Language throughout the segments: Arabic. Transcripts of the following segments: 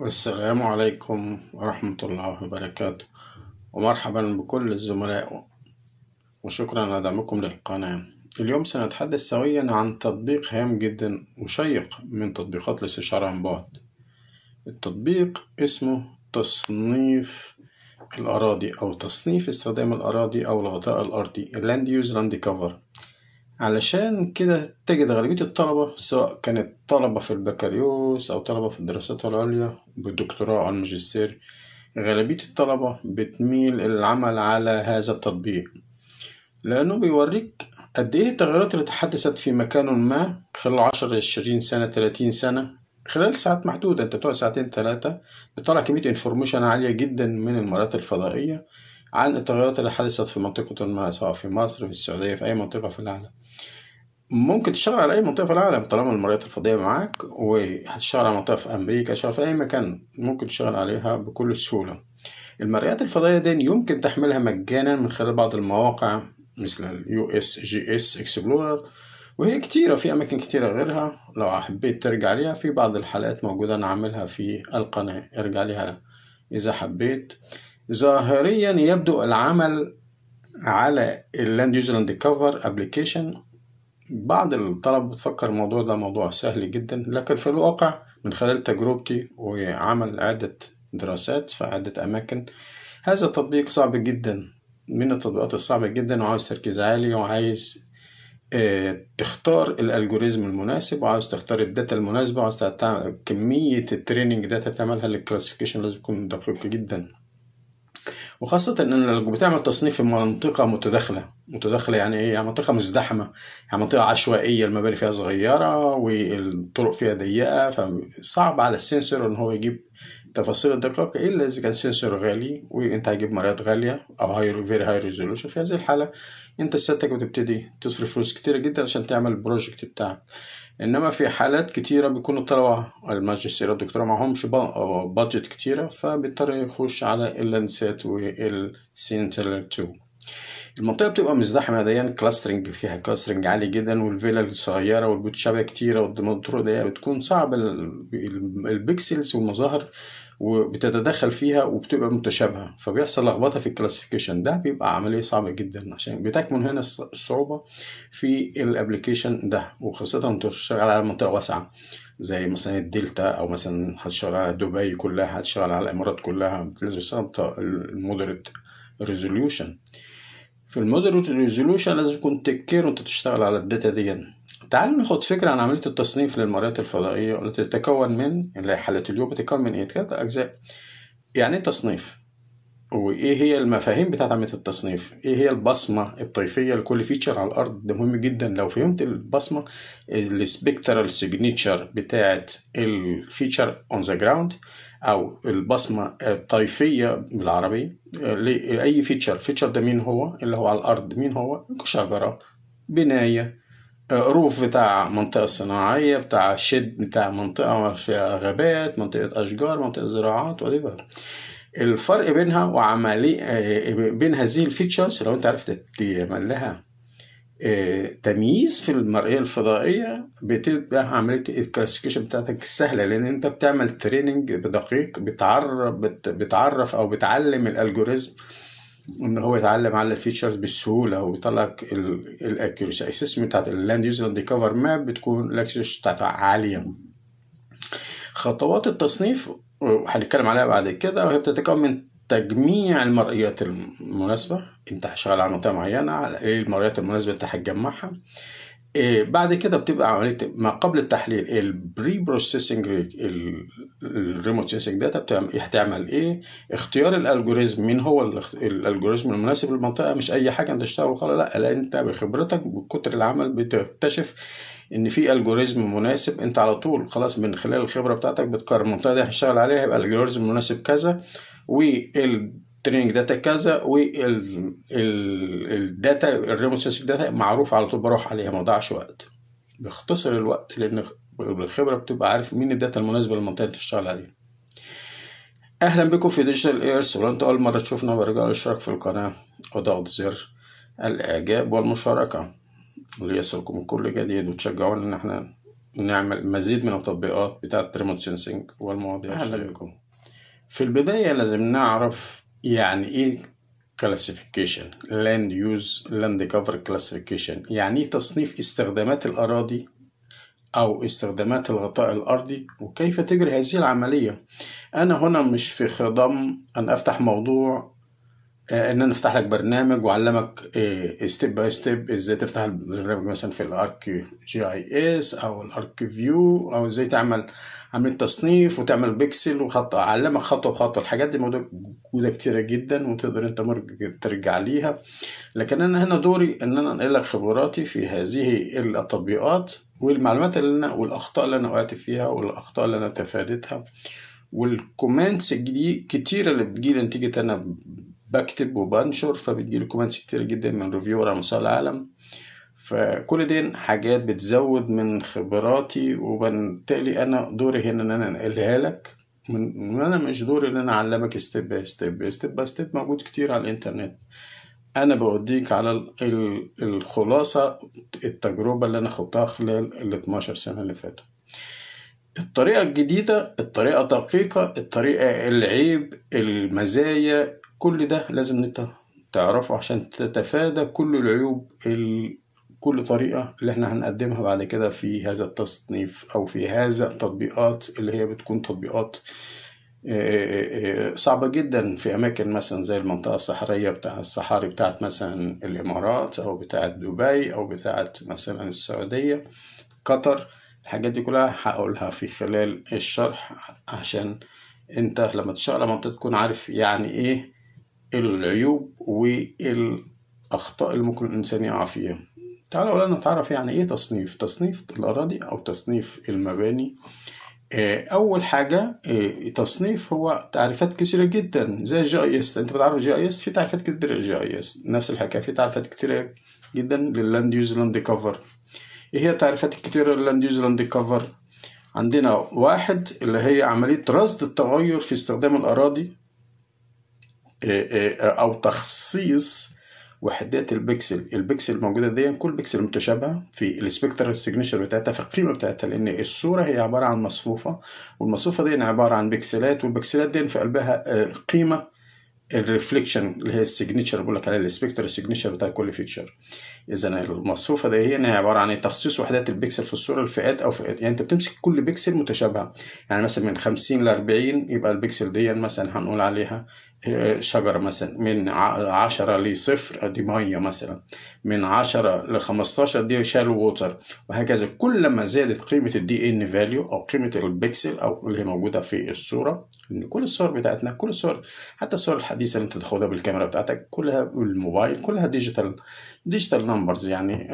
والسلام عليكم ورحمة الله وبركاته ومرحبا بكل الزملاء وشكرا على دعمكم للقناة اليوم سنتحدث سويا عن تطبيق هام جدا وشيق من تطبيقات الاستشارة عن بعد التطبيق اسمه تصنيف الأراضي أو تصنيف استخدام الأراضي أو الغطاء الأرضي Land Use Land Cover علشان كده تجد غالبية الطلبة سواء كانت طلبة في البكالوريوس أو طلبة في الدراسات العليا بالدكتوراه أو الماجستير غالبية الطلبة بتميل العمل على هذا التطبيق لأنه بيوريك قد إيه التغيرات اللي تحدثت في مكان ما خلال عشر عشرين سنة تلاتين سنة خلال ساعات محدودة أنت بتقعد ساعتين تلاتة بتطلع كمية انفورميشن عالية جدا من المرات الفضائية عن التغيرات اللي حدثت في منطقة ما سواء في مصر في السعودية في أي منطقة في العالم ممكن تشتغل على أي منطقة في العالم طالما المريات الفضائية معاك وهتشتغل على منطقة في أمريكا شغل في أي مكان ممكن تشتغل عليها بكل سهولة المرئيات الفضائية دي يمكن تحملها مجانا من خلال بعض المواقع مثل اليو اس جي اس اكسبلورر وهي كتيرة في أماكن كتيرة غيرها لو حبيت ترجع ليها في بعض الحلقات موجودة أنا عاملها في القناة ارجع ليها إذا حبيت ظاهريا يبدو العمل على اللاند يوزر اند كفر ابلكيشن بعض الطلبة بتفكر الموضوع ده موضوع سهل جدا لكن في الواقع من خلال تجربتي وعمل عدة دراسات في عدة أماكن هذا التطبيق صعب جدا من التطبيقات الصعبة جدا وعاوز تركيز عالي وعايز آه، تختار الالجوريزم المناسب وعاوز تختار الداتا المناسبه وعاوز كميه التريننج داتا بتعملها للكلاسيفيكيشن لازم تكون دقيق جدا وخاصة إن لو بتعمل تصنيف في منطقة متداخلة متداخلة يعني إيه؟ يعني منطقة مزدحمة يعني منطقة عشوائية المباني فيها صغيرة والطرق فيها ضيقة فصعب على السنسور إن هو يجيب التفاصيل الدقيقة إلا إذا كان سنسور غالي وأنت هتجيب مرايات غالية أو هاي فيري هاي ريزولوشن في هذه الحالة أنت سيادتك بتبتدي تصرف فلوس كتيرة جدا عشان تعمل البروجكت بتاعك انما في حالات كتيره بيكون طلعوا الماجستير والدكتوراه معهمش بادجت كتيره فبيضطر يخش على اللانسات والسنتر 2 المنطقه بتبقى مزدحمه ديا كلاسترنج يعني فيها كلاسترنج عالي جدا والفيلا الصغيره والبيوت شبكه كتيره والطرق ضيقه بتكون صعب البيكسلز والمظاهر وبتتدخل فيها وبتبقى متشابهه فبيحصل لخبطه في الكلاسيفيكيشن ده بيبقى عمليه صعبه جدا عشان بتكمن هنا الصعوبه في الابلكيشن ده وخاصه انت شغال على منطقه واسعه زي مثلا الدلتا او مثلا هتشتغل على دبي كلها هتشتغل على الامارات كلها لازم يستخدم المودريت ريزوليوشن في المودريت ريزوليوشن لازم تكون تكير وانت تشتغل على الداتا دي تعالوا ناخد فكرة عن عملية التصنيف للمرات الفضائية التي تتكون من اللي حالة اليوم بتتكون من إيه؟ ثلاثة أجزاء يعني إيه تصنيف؟ وإيه هي المفاهيم بتاعت عملية التصنيف؟ إيه هي البصمة الطيفية لكل فيتشر على الأرض؟ ده مهم جدا لو فهمت البصمة السبيكترال سيجنيتشر بتاعت الفيتشر أون ذا جراوند أو البصمة الطيفية بالعربي لأي فيتشر، فيتشر ده مين هو؟ اللي هو على الأرض مين هو؟ شجرة بناية روف بتاع منطقة صناعية بتاع شد بتاع منطقة فيها غابات منطقة أشجار منطقة زراعات whatever الفرق بينها وعملية آه، بين هذه الفيتشرز لو أنت عرفت تعمل لها آه، تمييز في المرئية الفضائية بتبقى عملية الكلاسيكيشن بتاعتك سهلة لأن أنت بتعمل تريننج دقيق بتعرف بتعرف أو بتعلم الألجوريزم ان هو يتعلم على الفيتشرز بسهوله ويطلع الاكيورسي السيستم بتاعت اللاند يوزر كفر ماب بتكون الاكيورسي بتاعتها عاليه خطوات التصنيف هنتكلم عليها بعد كده وهي بتتكون من تجميع المرئيات المناسبة انت هتشتغل على منطقة معينة على ايه المرئيات المناسبة انت هتجمعها إيه، بعد كده بتبقى عمليه ما قبل التحليل البري بروسيسنج الريموت سينسنج داتا بتعمل هتعمل ايه اختيار الالجوريزم مين هو الالجوريزم المناسب للمنطقه مش اي حاجه انت تشتغل خلاص لا لا انت بخبرتك بكتر العمل بتكتشف ان في الجوريزم مناسب انت على طول خلاص من خلال الخبره بتاعتك بتقرر المنطقه دي هشتغل عليها يبقى الالجوريزم المناسب كذا وال التريننج داتا كذا والداتا الريموت سنسنج داتا معروف على طول بروح عليها ما اضيعش وقت بختصر الوقت لان بالخبره بتبقى عارف مين الداتا المناسبه للمنطقه اللي تشتغل عليها اهلا بكم في ديجيتال ايرس انت اول مره تشوفنا برجاء الاشتراك في القناه وضغط زر الاعجاب والمشاركه ليصلكم كل جديد وتشجعونا ان احنا نعمل مزيد من التطبيقات بتاعه ريموت سنسنج والمواضيع اهلا بكم في البدايه لازم نعرف يعني ايه كلاسيفيكيشن لاند يوز لاند كفر كلاسيفيكيشن يعني ايه تصنيف استخدامات الاراضي او استخدامات الغطاء الارضي وكيف تجري هذه العمليه انا هنا مش في خضم ان افتح موضوع آه، ان انا افتح لك برنامج وعلمك ستيب باي ستيب ازاي تفتح البرنامج مثلا في الارك جي اي اس او الارك فيو او ازاي تعمل عاملين تصنيف وتعمل بيكسل وخط اعلمك خطوه بخطوه الحاجات دي موجوده كتيره جدا وتقدر انت ترجع ليها لكن انا هنا دوري ان انا انقل لك خبراتي في هذه التطبيقات والمعلومات اللي انا والاخطاء اللي انا وقعت فيها والاخطاء اللي انا تفادتها والكومنتس دي كتيره اللي بتجيلي نتيجه انا بكتب وبنشر فبتجيلي كومنتس كتيره جدا من ريفيور على مستوى العالم فكل دي حاجات بتزود من خبراتي وبالتالي انا دوري هنا ان انا انقلها لك من انا مش دوري ان انا اعلمك ستيب باي ستيب ستيب باي ستيب موجود كتير على الانترنت انا بوديك على الخلاصه التجربه اللي انا خدتها خلال ال 12 سنه اللي فاتوا الطريقه الجديده الطريقه الدقيقة الطريقه العيب المزايا كل ده لازم انت تعرفه عشان تتفادى كل العيوب كل طريقة اللي احنا هنقدمها بعد كده في هذا التصنيف أو في هذا التطبيقات اللي هي بتكون تطبيقات آه، آه، آه، صعبة جدا في أماكن مثلا زي المنطقة الصحرية بتاع الصحاري بتاعت مثلا الإمارات أو بتاعت دبي أو بتاعت مثلا السعودية قطر الحاجات دي كلها هقولها في خلال الشرح عشان انت لما تشتغل منطقة تكون عارف يعني ايه العيوب والاخطاء اللي ممكن الانسان يقع فيها تعالوا أولا نتعرف يعني إيه تصنيف تصنيف الأراضي أو تصنيف المباني آه، أول حاجة آه، تصنيف هو تعريفات كثيرة جدا زي جي أي إس أنت بتعرف جي أي إس في تعريفات كتير جي أي إس نفس الحكاية في تعريفات كتيرة جدا لللاند يوز لاند كفر إيه هي التعريفات الكتيرة لللاند يوز لاند كفر عندنا واحد اللي هي عملية رصد التغير في استخدام الأراضي آه، أو تخصيص وحدات البكسل البكسل الموجوده دي كل بكسل متشابهه في السبكتر سيجنتشر بتاعتها في القيمه بتاعتها لان الصوره هي عباره عن مصفوفه والمصفوفه دي عباره عن بكسلات والبكسلات دي في قلبها آه، قيمه الريفليكشن اللي هي السيجنتشر بقول لك عليها السبكتر السيجنتشر بتاع كل فيتشر اذا المصفوفه دي هي عباره عن تخصيص وحدات البكسل في الصوره لفئات او فئات يعني انت بتمسك كل بكسل متشابهه يعني مثلا من 50 ل 40 يبقى البكسل دي مثلا هنقول عليها شجرة مثلا من عشرة لصفر دي مية مثلا من عشرة لخمستاشر دي شالو ووتر وهكذا كل ما زادت قيمة الدي ان فاليو أو قيمة البكسل أو اللي هي موجودة في الصورة إن كل الصور بتاعتنا كل الصور حتى الصور الحديثة اللي أنت تاخدها بالكاميرا بتاعتك كلها بالموبايل كلها ديجيتال ديجيتال نمبرز يعني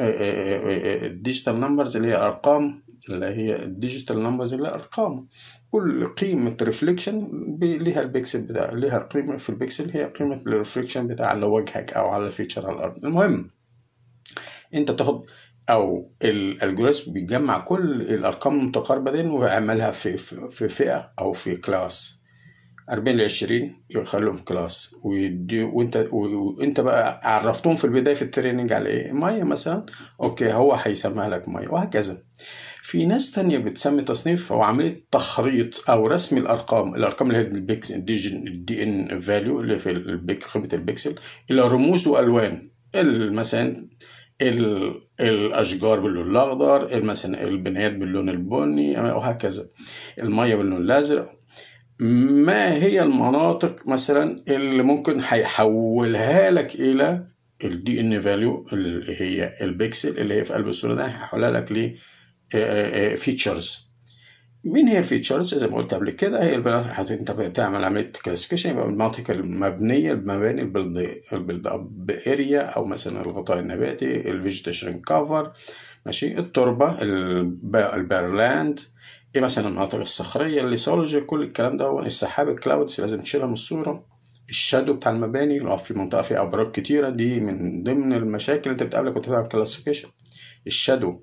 الديجيتال آه، آه، نمبرز آه، اللي هي أرقام اللي هي الديجيتال نمبرز اللي هي أرقام كل قيمة ريفليكشن ليها البيكسل بتاع ليها قيمة في البيكسل هي قيمة الريفليكشن بتاع على وجهك أو على الفيتشر على الأرض المهم أنت بتاخد أو الألجوريزم بيجمع كل الأرقام المتقاربة دي ويعملها في, في فئة أو في كلاس 40 ل 20 يخلوهم كلاس ويدي وانت وانت بقى عرفتهم في البدايه في التريننج على ايه؟ ميه مثلا اوكي هو هيسميها لك ميه وهكذا. في ناس تانية بتسمي تصنيف هو عملية تخريط أو رسم الأرقام الأرقام اللي هي البيكسل الدي إن فاليو اللي في البيك خيمة البكسل إلى رموز وألوان مثلا الاشجار باللون الاخضر مثلا البنايات باللون البني وهكذا الميه باللون الازرق ما هي المناطق مثلا اللي ممكن هيحولها لك الى الدي ان فاليو اللي هي البكسل اللي هي في قلب الصوره ده هيحولها لك ليه فيتشرز آه، آه، آه، مين هي الفيتشرز زي ما قلت قبل كده هي البنات انت بتعمل عمليه كلاسيفيكيشن يبقى المناطق المبنيه المباني البيلد اب اريا او مثلا الغطاء النباتي الفيجيتيشن كفر ماشي التربه البيرلاند ايه مثلا المناطق الصخريه سولوجي كل الكلام ده هو السحاب الكلاودز لازم تشيلها من الصوره الشادو بتاع المباني لو في منطقه فيها ابراج كتيره دي من ضمن المشاكل اللي انت بتقابلك وانت بتعمل كلاسيفيكيشن الشادو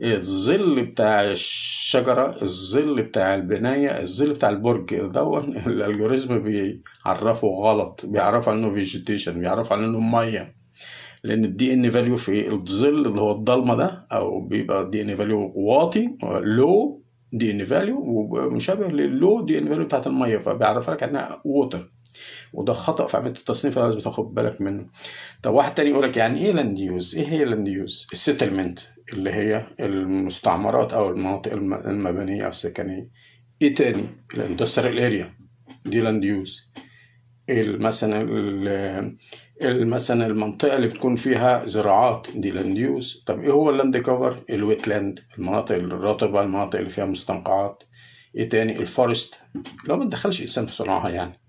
الظل بتاع الشجرة الظل بتاع البناية الظل بتاع البرج ده الالجوريزم بيعرفه غلط بيعرف عنه فيجيتيشن بيعرف عنه مية لان الدي ان فاليو في الظل اللي هو الضلمة ده او بيبقى الدي ان فاليو واطي لو دي ان فاليو ومشابه للو دي ان فاليو بتاعت المية فبيعرف لك انها ووتر وده خطا في عمليه التصنيف لازم تاخد بالك منه طب واحد تاني يقول لك يعني ايه لاند يوز ايه هي لاند يوز السيتلمنت اللي هي المستعمرات او المناطق المبنيه او السكنيه ايه تاني الاندستريال اريا دي لاند يوز مثلا مثلا المنطقه اللي بتكون فيها زراعات دي لاند يوز طب ايه هو اللاند كفر الويتلاند المناطق الرطبه المناطق اللي فيها مستنقعات ايه تاني الفورست لو ما تدخلش انسان في صنعها يعني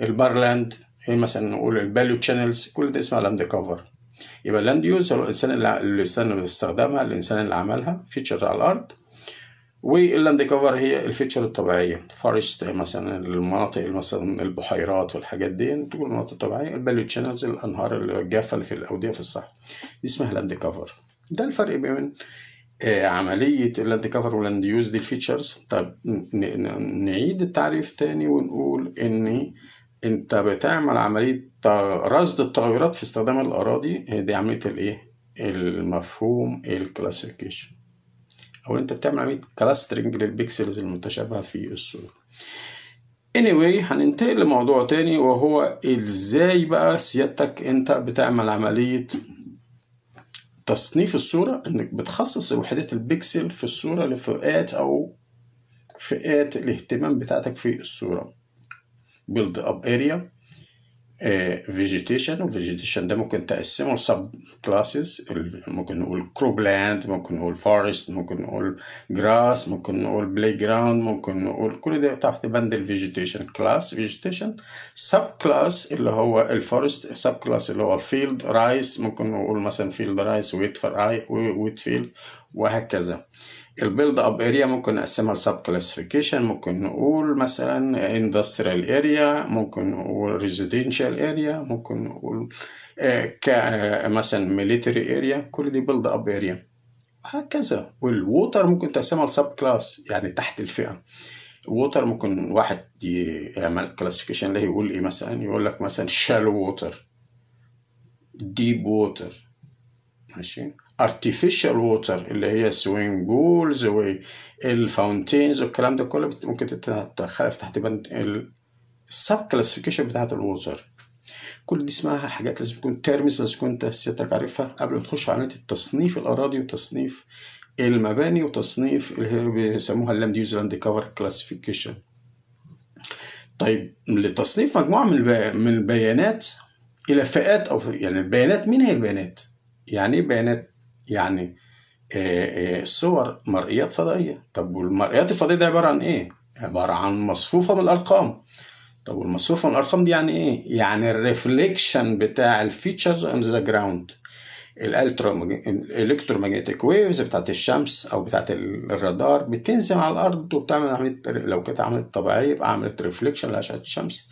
البارلاند مثلا نقول الفاليو تشانلز كل ده اسمها لاند كفر يبقى اللاند يوز هو الانسان اللي الانسان اللي استخدمها الانسان اللي عملها فيتشرز على الارض واللاند كفر هي الفيتشر الطبيعيه فورست مثلا المناطق مثلا البحيرات والحاجات دي تكون مناطق طبيعيه الباليو تشانلز الانهار الجافه اللي في الاوديه في الصحراء دي اسمها لاند كفر ده الفرق بين عملية اللاند كفر واللاند يوز دي الفيتشرز طب نعيد التعريف تاني ونقول ان انت بتعمل عمليه رصد التغيرات في استخدام الاراضي دي عمليه الايه المفهوم الكلاسيكيشن او انت بتعمل عمليه كلاسترنج للبيكسلز المتشابهه في الصوره anyway هننتقل لموضوع تاني وهو ازاي بقى سيادتك انت بتعمل عمليه تصنيف الصوره انك بتخصص وحدات البيكسل في الصوره لفئات او فئات الاهتمام بتاعتك في الصوره build up area فيجيتيشن eh, والفيجيتيشن ده ممكن تقسمه لسب كلاسز ممكن نقول كروبلاند ممكن نقول فورست ممكن نقول جراس ممكن نقول بلاي جراوند ممكن نقول كل ده تحت بند الفيجيتيشن كلاس فيجيتيشن سب كلاس اللي هو الفورست سب كلاس اللي هو الفيلد رايس ممكن نقول مثلا فيلد رايس ويت فراي ويت فيلد وهكذا البيلد اب اريا ممكن نقسمها لسب كلاسيفيكيشن ممكن نقول مثلا اندستريال اريا ممكن نقول ريزيدنشال اريا ممكن نقول آه، آه، مثلا ميليتري اريا كل دي بيلد اب اريا هكذا والووتر ممكن تقسمها لسب كلاس يعني تحت الفئه ووتر ممكن واحد يعمل كلاسيفيكيشن له يقول ايه مثلا يقول لك مثلا شالو ووتر ديب ووتر ماشي artificial water اللي هي سوينج بولز والفاونتينز والكلام ده كله ممكن تتدخل في تحت بند السب كلاسيفيكيشن بتاعت الووتر كل دي اسمها حاجات لازم تكون تيرمز لازم تكون انت سيادتك عارفها قبل ما تخش في عمليه التصنيف الاراضي وتصنيف المباني وتصنيف اللي هي بيسموها اللاند يوز لاند كفر كلاسيفيكيشن طيب لتصنيف مجموعه من من البيانات الى فئات او يعني البيانات مين هي البيانات يعني ايه بيانات يعني آه، آه، صور مرئيات فضائية طب والمرئيات الفضائية دي عبارة عن إيه؟ عبارة عن مصفوفة من الأرقام طب والمصفوفة من الأرقام دي يعني إيه؟ يعني الريفليكشن بتاع الفيتشرز أون ذا جراوند الالكترومagnetic ويفز بتاعت الشمس او بتاعت الرادار بتنزل على الارض وبتعمل عمليه لو كانت عمليه طبيعيه يبقى عملت ريفليكشن لاشعه الشمس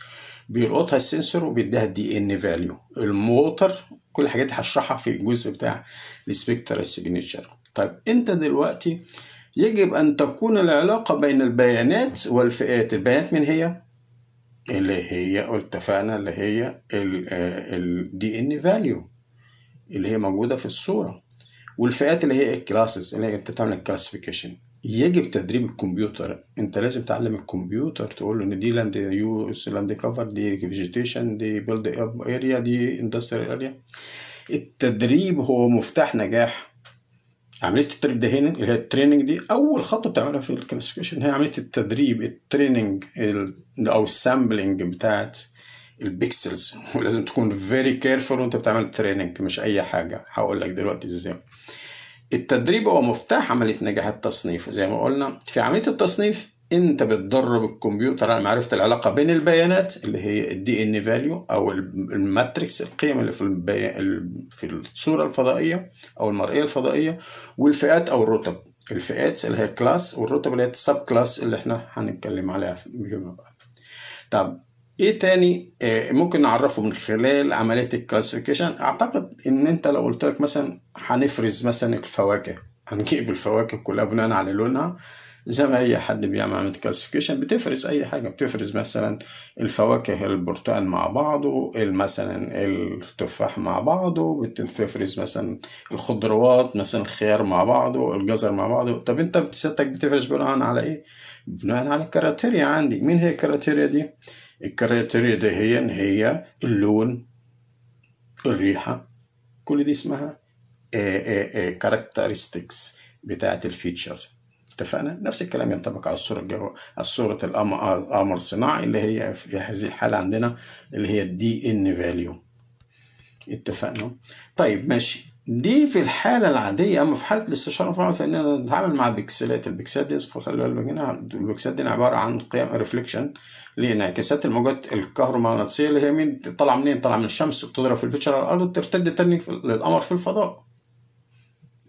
بيلقطها السنسور وبيديها الدي ان فاليو الموتر كل الحاجات دي هشرحها في الجزء بتاع السبكترال سيجنتشر طيب انت دلوقتي يجب ان تكون العلاقه بين البيانات والفئات البيانات من هي اللي هي اتفقنا اللي هي الدي ان فاليو اللي هي موجوده في الصوره والفئات اللي هي الكلاسز اللي هي انت بتعمل الكلاسيفيكيشن يجب تدريب الكمبيوتر انت لازم تعلم الكمبيوتر تقول له ان دي لاند يوز لاند كفر دي فيجيتيشن دي بيلد اب اريا دي اندستريال اريا التدريب هو مفتاح نجاح عمليه التدريب ده هنا اللي هي التريننج دي اول خطوه بتعملها في الكلاسيفيكيشن هي عمليه التدريب التريننج او السامبلنج بتاعت البيكسلز ولازم تكون فيري كيرفول وانت بتعمل تريننج مش اي حاجه هقول لك دلوقتي ازاي التدريب هو مفتاح عمليه نجاح التصنيف زي ما قلنا في عمليه التصنيف انت بتدرب الكمبيوتر على معرفه العلاقه بين البيانات اللي هي الدي ان فاليو او الماتريكس القيم اللي في البي... في الصوره الفضائيه او المرئيه الفضائيه والفئات او الرتب الفئات اللي هي الكلاس والرتب اللي هي السب كلاس اللي احنا هنتكلم عليها فيما بعد طب ايه تاني آه، ممكن نعرفه من خلال عمليه الكلاسيفيكيشن اعتقد ان انت لو قلت لك مثلا هنفرز مثلا الفواكه هنجيب الفواكه كلها بناء على لونها زي ما اي حد بيعمل عمليه كلاسيفيكيشن بتفرز اي حاجه بتفرز مثلا الفواكه البرتقال مع بعضه مثلا التفاح مع بعضه بتفرز مثلا الخضروات مثلا الخيار مع بعضه الجزر مع بعضه طب انت سيادتك بتفرز بناء على ايه بناء على الكراتيريا عندي مين هي الكراتيريا دي الكراتيريا دي هي ان هي اللون الريحه كل دي اسمها كاركترستكس بتاعت الفيتشرز اتفقنا نفس الكلام ينطبق على الصورة الجو... الصورة القمر الصناعي اللي هي في هذه الحالة عندنا اللي هي الدي ان فاليو اتفقنا طيب ماشي دي في الحالة العادية أما في حالة الاستشارة فإننا نتعامل مع بكسلات البكسلات دي خلي بالك هنا البكسلات دي عبارة عن قيم ريفليكشن لانعكاسات الموجات الكهرومغناطيسية اللي هي مين طالعة منين؟ طالعة من الشمس بتضرب في الفيتشر على الأرض وبترتد تاني للقمر في الفضاء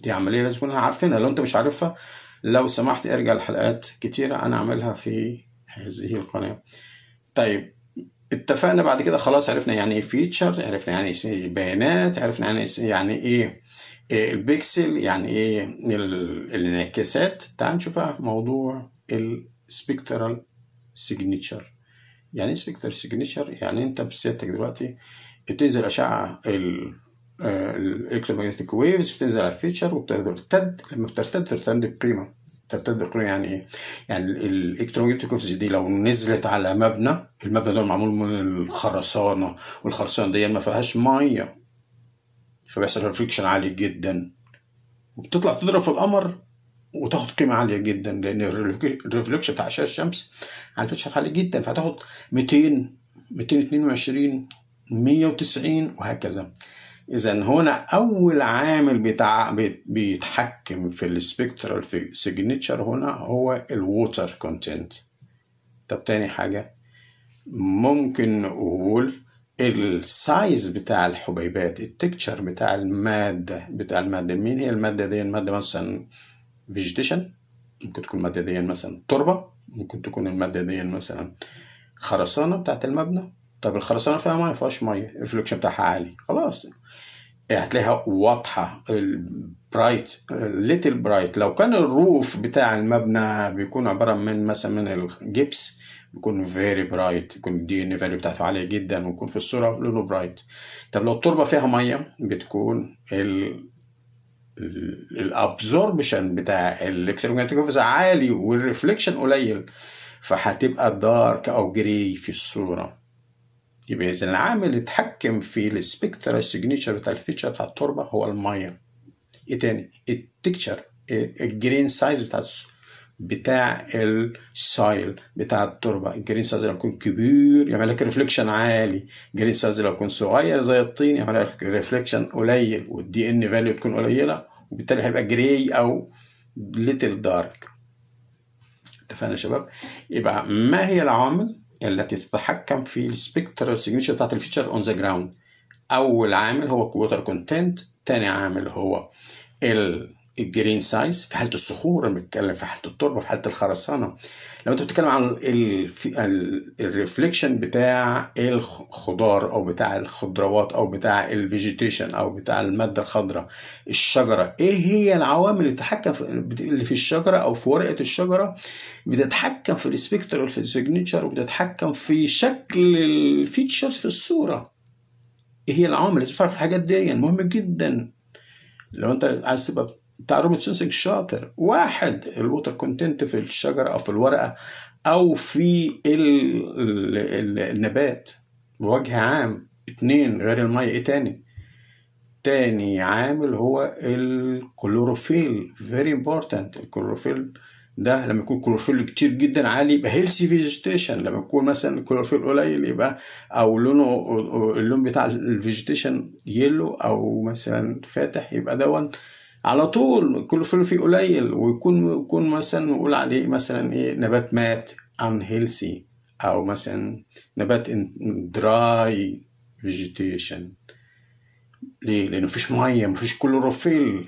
دي عملية لازم نكون عارفينها لو أنت مش عارفها لو سمحت ارجع لحلقات كتيرة أنا اعملها في هذه القناة طيب اتفقنا بعد كده خلاص عرفنا يعني ايه فيتشر عرفنا يعني ايه بيانات عرفنا يعني ايه, إيه يعني إيه, ايه البيكسل يعني ايه الانعكاسات تعال نشوف بقى موضوع السبيكترال سيجنتشر يعني ايه سبيكترال سيجنتشر يعني انت بسيادتك دلوقتي بتنزل اشعه ال الاكترومagnetic ويفز بتنزل على الفيتشر وبترتد لما بترتد ترتد بقيمه ترتد بقيمه يعني ايه؟ يعني الالكترومagnetic ويفز دي لو نزلت على مبنى المبنى ده معمول من الخرسانه والخرسانه دي ما فيهاش ميه فبيحصل ريفليكشن عالي جدا وبتطلع تضرب في القمر وتاخد قيمه عاليه جدا لان الريفليكشن بتاع اشعه الشمس على الفيتشر عالي جدا فهتاخد 200 222 190 وهكذا اذا هنا اول عامل بتاع بيتحكم في السبكترال في سيجنتشر هنا هو الووتر كونتنت طب تاني حاجه ممكن نقول السايز بتاع الحبيبات التكتشر بتاع الماده بتاع الماده مين هي الماده دي الماده مثلا فيجيتيشن ممكن تكون الماده دي مثلا تربه ممكن تكون الماده دي مثلا خرسانه بتاعت المبنى طب الخرسانه فيها ميه ما فيهاش ميه الفلكشن بتاعها عالي خلاص إيه، هتلاقيها واضحه البرايت ليتل برايت لو كان الروف بتاع المبنى بيكون عباره من مثلا من الجبس بيكون فيري برايت يكون الدي ان فاليو بتاعته عاليه جدا ويكون في الصوره لونه برايت طب لو التربه فيها ميه بتكون ال الابزوربشن بتاع الالكترومagnetic عالي والريفلكشن قليل فهتبقى دارك او جري في الصوره يبقى إذا العامل اللي اتحكم في السبكترال سيجنيتشر بتاع الفيتشر بتاع التربة هو المية إيه تاني؟ التكتشر الجرين سايز بتاع بتاع السايل بتاع التربه الجرين سايز لو يكون كبير يعمل لك ريفليكشن عالي الجرين سايز لو يكون صغير زي الطين يعمل لك ريفليكشن قليل والدي ان فاليو تكون قليله وبالتالي هيبقى جراي او ليتل دارك اتفقنا يا شباب يبقى ما هي العوامل التي تتحكم في السبكترال سيجنتشر بتاعت الفيتشر اون ذا جراوند اول عامل هو كوتر كونتنت تاني عامل هو ال الجرين سايز في حاله الصخور لما بتكلم في حاله التربه في حاله الخرسانه لو انت بتتكلم عن الريفليكشن بتاع الخضار او بتاع الخضروات او بتاع الفيجيتيشن او بتاع الماده الخضراء الشجره ايه هي العوامل اللي تتحكم اللي في الشجره او في ورقه الشجره بتتحكم في السبيكتر في السيجنتشر وبتتحكم في شكل الفيتشرز في الصوره ايه هي العوامل اللي في الحاجات دي يعني مهم جدا لو انت عايز تبقى بتاع روبنسونسنج شاطر واحد الووتر كونتنت في الشجره او في الورقه او في النبات بوجه عام اتنين غير الميه ايه تاني تاني عامل هو الكلوروفيل فيري امبورتنت الكلوروفيل ده لما يكون كلوروفيل كتير جدا عالي يبقى هيلثي فيجيتيشن لما يكون مثلا الكلوروفيل قليل يبقى او لونه اللون بتاع الفيجيتيشن يلو او مثلا فاتح يبقى دون على طول كل فيه, فيه قليل ويكون يكون مثلا نقول عليه مثلا ايه نبات مات ان هيلثي او مثلا نبات دراي فيجيتيشن ليه لان مفيش ميه مفيش كلوروفيل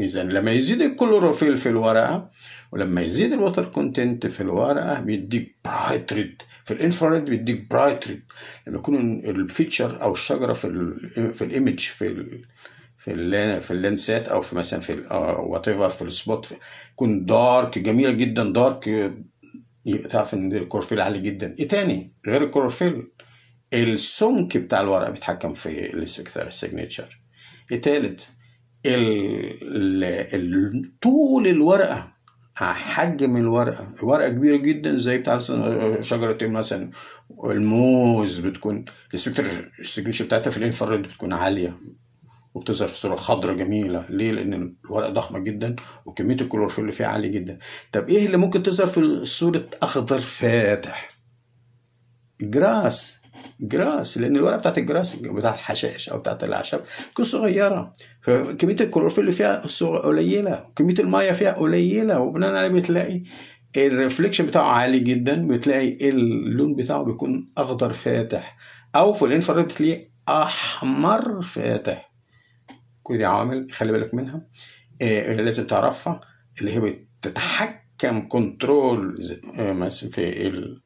اذا لما يزيد الكلوروفيل في الورقه ولما يزيد الوتر كونتنت في الورقه بيديك برايت ريد في الانفراريد بيديك برايت ريد لما يكون الفيتشر او الشجره في الـ في الايمج في الـ في في اللينسات او في مثلا في وات ايفر آه، في السبوت يكون دارك جميله جدا دارك تعرف ان الكورفيل عالي جدا ايه تاني غير الكورفيل السمك بتاع الورقه بيتحكم في السكتر السيجنتشر ايه تالت طول الورقه حجم الورقه ورقه كبيره جدا زي بتاع آه، آه، شجره مثلا الموز بتكون السكتر السيجنتشر بتاعتها في الانفراد بتكون عاليه وبتظهر في صوره خضراء جميله ليه لان الورقه ضخمه جدا وكميه الكلوروفيل اللي فيها عاليه جدا طب ايه اللي ممكن تظهر في صوره اخضر فاتح جراس جراس لان الورقه بتاعت الجراس بتاعت الحشائش او بتاعت الاعشاب تكون صغيره فكميه الكلوروفيل اللي فيها قليله وكميه المايه فيها قليله وبناء عليه بتلاقي الريفليكشن بتاعه عالي جدا بتلاقي اللون بتاعه بيكون اخضر فاتح او في الانفراد بتلاقيه احمر فاتح كل دي عوامل خلي بالك منها آه، لازم تعرفها اللي هي بتتحكم كنترول آه، مثلا في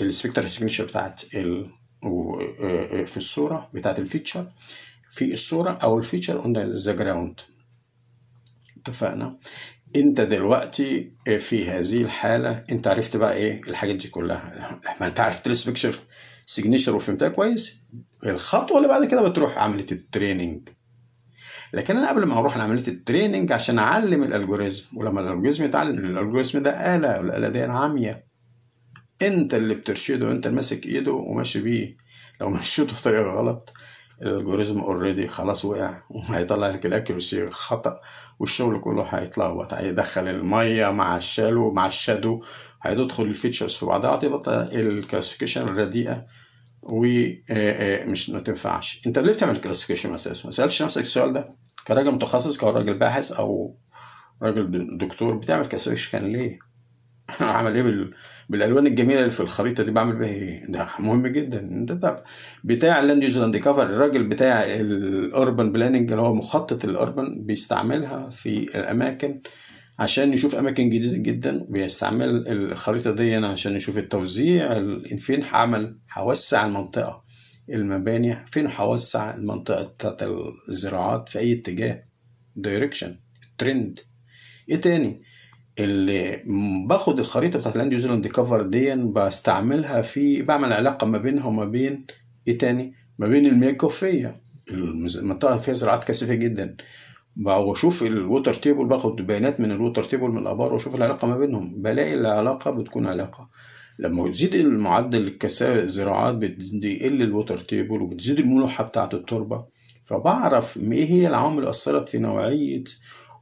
السبكتر سيجنتشر بتاعت آه، في الصوره بتاعت الفيتشر في الصوره او الفيتشر اون ذا جراوند اتفقنا انت دلوقتي في هذه الحاله انت عرفت بقى ايه الحاجات دي كلها ما انت عرفت السبكتشر سيجنتشر وفهمتها كويس الخطوه اللي بعد كده بتروح عمليه التريننج لكن انا قبل ما اروح لعمليه التريننج عشان اعلم الالجوريزم ولما الالجوريزم يتعلم ان الالجوريزم ده اله والاله دي عاميه انت اللي بترشده انت اللي ماسك ايده وماشي بيه لو مشيته في طريقه غلط الالجوريزم اوريدي خلاص وقع وهيطلع لك الاكيورسي خطا والشغل كله هيتلخبط هيدخل الميه مع الشالو مع الشادو هتدخل الفيتشرز في بعضها هتبقى الكلاسيفيكيشن الرديئه ومش إيه، إيه، ما تنفعش انت ليه بتعمل كلاسيفيكيشن اساسا ما سالتش نفسك السؤال ده كراجل متخصص كراجل باحث او راجل دكتور بتعمل كلاسيفيكيشن ليه عمل ايه بالالوان الجميله اللي في الخريطه دي بعمل بيها ايه ده مهم جدا انت ده بتاع اللاند يوز لاند كفر الراجل بتاع الاوربن بلاننج اللي هو مخطط الاوربن بيستعملها في الاماكن عشان نشوف اماكن جديده جدا بيستعمل الخريطه دي أنا عشان نشوف التوزيع فين هعمل هوسع المنطقه المباني فين هوسع المنطقه بتاعت الزراعات في اي اتجاه دايركشن ترند ايه تاني اللي باخد الخريطه بتاعت لاند يوزرلاند كفر دي بستعملها في بعمل علاقه ما بينها وما بين ايه تاني ما بين المياه الجوفيه المنطقه فيها زراعات كثيفه جدا واشوف الووتر تيبل باخد بيانات من الووتر تيبل من الابار واشوف العلاقه ما بينهم بلاقي العلاقه بتكون علاقه لما يزيد المعدل الكثافه الزراعات بيقل الووتر تيبل وبتزيد الملوحه بتاعه التربه فبعرف ايه هي العوامل اللي اثرت في نوعيه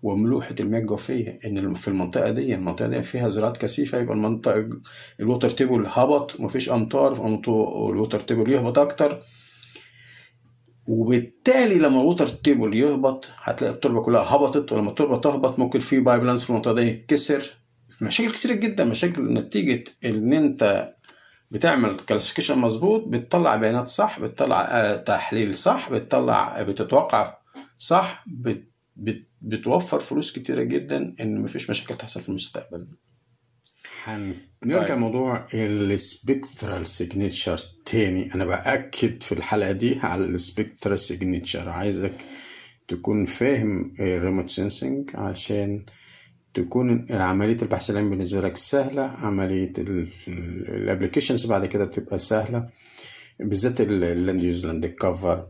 وملوحه المياه الجوفيه ان في المنطقه دي المنطقه دي فيها زراعات كثيفه يبقى المنطقه الووتر تيبل هبط مفيش امطار فالووتر تيبل يهبط اكتر وبالتالي لما الوتر تيبل يهبط هتلاقي التربه كلها هبطت ولما التربه تهبط ممكن في بايبلانس في المنطقه دي تتكسر مشاكل كتير جدا مشاكل نتيجه ان انت بتعمل كلاسيفيكيشن مظبوط بتطلع بيانات صح بتطلع آه، تحليل صح بتطلع آه، بتتوقع صح بت بتوفر فلوس كتيره جدا ان مفيش مشاكل تحصل في المستقبل هنرجع طيب. موضوع السبكترال سيجنتشر تاني انا باكد في الحلقه دي على السبكترال سيجنتشر عايزك تكون فاهم الريموت سينسنج عشان تكون عملية البحث العلمي بالنسبة لك سهلة عملية الابلكيشنز بعد كده بتبقى سهلة بالذات اللاند يوز لاند كفر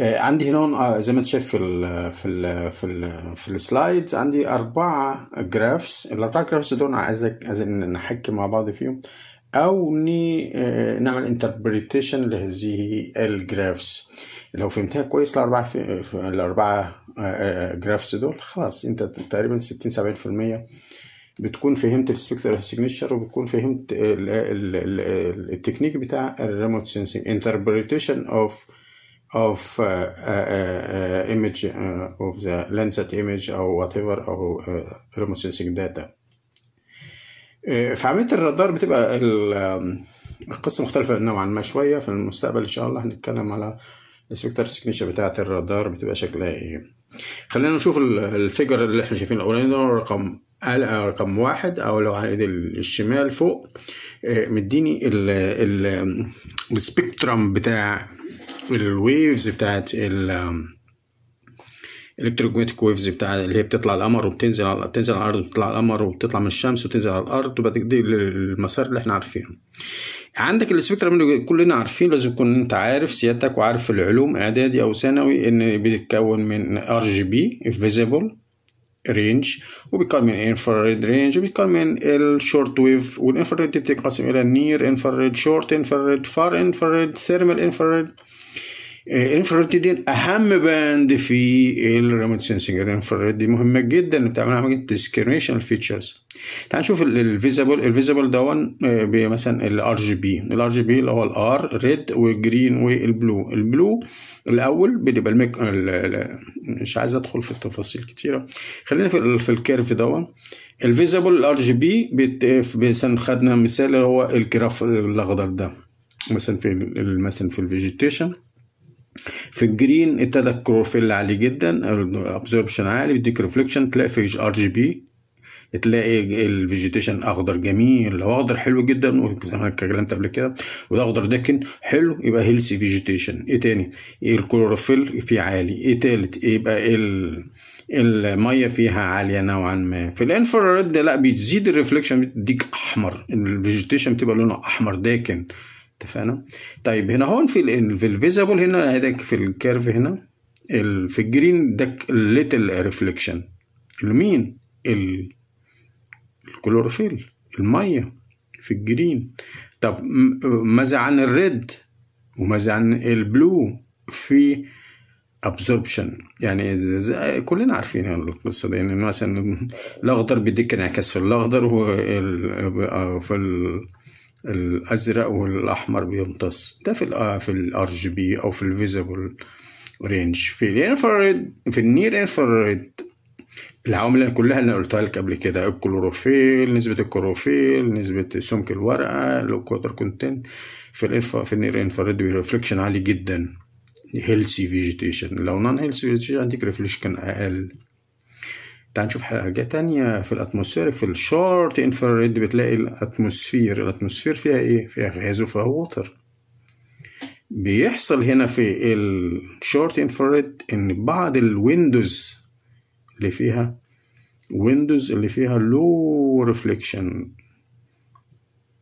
آه، عندي هنا آه، زي ما انت شايف في الـ في الـ في الـ في السلايدز عندي أربعة جرافس الأربعة جرافس دول عايزك عايز نحكي مع بعض فيهم أو آه، نعمل انتربريتيشن لهذه الجرافس لو فهمتها كويس الأربعة في الأربعة جرافس دول خلاص أنت تقريبا ستين سبعين في المية بتكون فهمت السبكتر سيجنتشر وبتكون فهمت التكنيك بتاع الريموت سينسينج انتربريتيشن اوف of uh, uh, uh, image uh, of the Landsat image أو whatever uh, remote sensing data. Uh, في عملية الرادار بتبقى um, القصة مختلفة نوعا ما شوية في المستقبل إن شاء الله هنتكلم على السبكتر سيجنتشر بتاعة الرادار بتبقى شكلها إيه. خلينا نشوف الفيجر اللي إحنا شايفينه الأولاني ده رقم رقم واحد أو لو على إيد الشمال فوق آه، مديني السبيكترم um, بتاع الويفز بتاعت الكتروجنتيك ويفز بتاع اللي هي بتطلع القمر وبتنزل على بتنزل على الارض وبتطلع القمر وبتطلع من الشمس وتنزل على الارض وبعد دي المسار اللي احنا عارفينه عندك السبيكترم كلنا عارفين لازم تكون انت عارف سيادتك وعارف العلوم اعدادي او ثانوي ان بيتكون من ار جي بي انفيزيبل رينج وبيتكون من انفراريد رينج وبيتكون من الشورت ويف والانفراريد بتتقسم الى نير انفراريد شورت انفراريد فار انفراريد ثيرمال انفراريد الانفراريد دي اهم باند في الريموت سنسنج الانفراريد دي مهمه جدا بتعمل عمليه ديسكريشن فيتشرز تعال نشوف الفيزابل الفيزابل ده آه، مثلا الار جي بي الار جي بي اللي هو الار ريد والجرين والبلو البلو الاول بيبقى المك... مش عايز ادخل في التفاصيل كتيره خلينا في, في الكيرف ده الفيزابل الار جي بي مثلا خدنا مثال اللي هو الجراف الاخضر ده مثلا في مثلا في الفيجيتيشن في الجرين ابتدى الكلوروفيل عالي جدا الابزوربشن عالي بيديك ريفليكشن تلاقي في ار جي بي تلاقي الفيجيتيشن اخضر جميل هو اخضر حلو جدا زي ما اتكلمت قبل كده وده اخضر داكن حلو يبقى هيلثي فيجيتيشن ايه تاني إيه الكلوروفيل فيه عالي ايه تالت يبقى ال الميه فيها عاليه نوعا ما في الانفراريد لا بتزيد الريفليكشن بتديك احمر الفيجيتيشن بتبقى لونه احمر داكن اتفقنا طيب هنا هون في الفيزابل هنا هيدك في الكيرف هنا في الجرين ده الليتل ريفليكشن لمين الكلوروفيل الميه في الجرين طب ماذا عن الريد وماذا عن البلو في ابزوربشن يعني كلنا عارفين القصه دي يعني مثلا الاخضر بيديك انعكاس في الاخضر وفي آه، الازرق والاحمر بيمتص ده في آه، في الار جي بي او في الفيزبل رينج في الانفراريد في النير انفراريد العوامل كلها اللي قلتها لك قبل كده الكلوروفيل نسبة الكلوروفيل نسبة سمك الورقة الكوتر كونتنت في الانفا في النير انفراريد ريفليكشن عالي جدا هيلثي فيجيتيشن لو نون هيلثي فيجيتيشن عندك ريفليكشن اقل تعال نشوف حاجة تانية في الأتموسفيرك في الشورت انفراريد بتلاقي الأتموسفير الأتموسفير فيها إيه؟ فيها غاز وفيها ووتر بيحصل هنا في الشورت انفراريد إن بعض الويندوز اللي فيها ويندوز اللي فيها لو ريفليكشن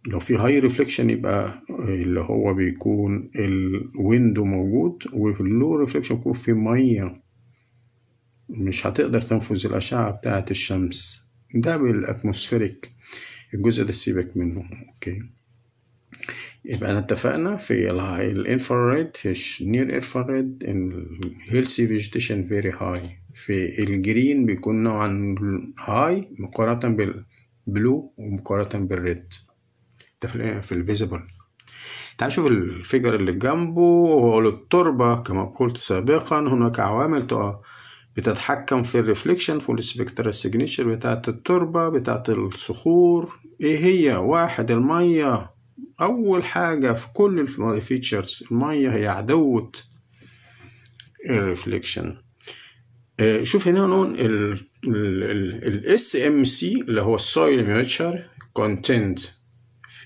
لو في هاي ريفليكشن يبقى اللي هو بيكون الويندو موجود وفي اللو ريفليكشن يكون في ميه مش هتقدر تنفذ الأشعة بتاعة الشمس ده بالأتموسفيريك الجزء ده سيبك منه أوكي يبقى أنا اتفقنا في الانفراريد في النير انفراريد الهيلثي فيجيتيشن فيري هاي في الجرين بيكون نوعا هاي مقارنة بالبلو ومقارنة بالريد ده في الفيزيبل تعال شوف الفيجر اللي جنبه التربة كما قلت سابقا هناك عوامل تقع. بتتحكم في الريفليكشن في السبكترال سيجنتشر بتاعة التربة بتاعة الصخور ايه هي واحد المية اول حاجة في كل الفيتشرز المية هي عدوة الريفليكشن آه، شوف هنا نون الاس ام سي اللي هو السويل ميتشر كونتنت